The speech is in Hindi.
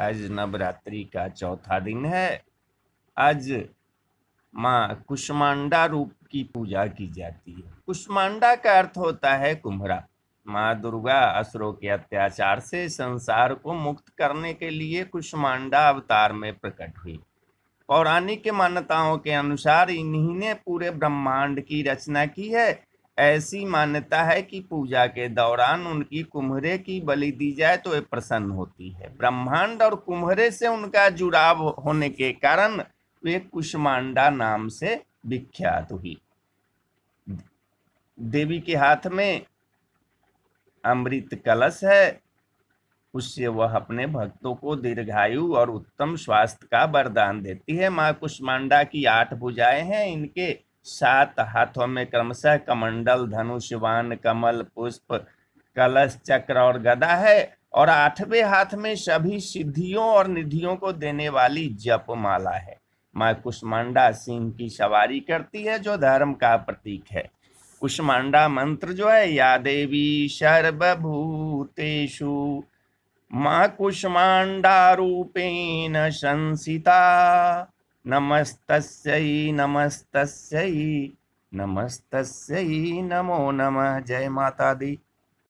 आज नवरात्रि का चौथा दिन है आज माँ कुष्मांडा रूप की पूजा की जाती है कुष्मांडा का अर्थ होता है कुम्हरा माँ दुर्गा असुरों के अत्याचार से संसार को मुक्त करने के लिए कुष्मांडा अवतार में प्रकट हुई पौराणिक मान्यताओं के अनुसार इन्हीं ने पूरे ब्रह्मांड की रचना की है ऐसी मान्यता है कि पूजा के दौरान उनकी कुम्हरे की बलि दी जाए तो वे प्रसन्न होती है ब्रह्मांड और कुम्हरे से उनका जुड़ाव होने के कारण वे कुष्मांडा नाम से विख्यात हुई देवी के हाथ में अमृत कलश है उससे वह अपने भक्तों को दीर्घायु और उत्तम स्वास्थ्य का वरदान देती है माँ कुष्मांडा की आठ भुजाएं हैं इनके सात हाथों में क्रमशः कमंडल धनुष वान कमल पुष्प कलश चक्र और गदा है और आठवें हाथ में सभी सिद्धियों और निधियों को देने वाली जपमाला है माँ कुष्मांडा सिंह की सवारी करती है जो धर्म का प्रतीक है कुष्मांडा मंत्र जो है या देवी सर्वभूतेषु माँ कुष्मांडा रूपेण संसिता नमस्तस्यै नमस्त नमस्तस्यै नमो नमः जय माता दी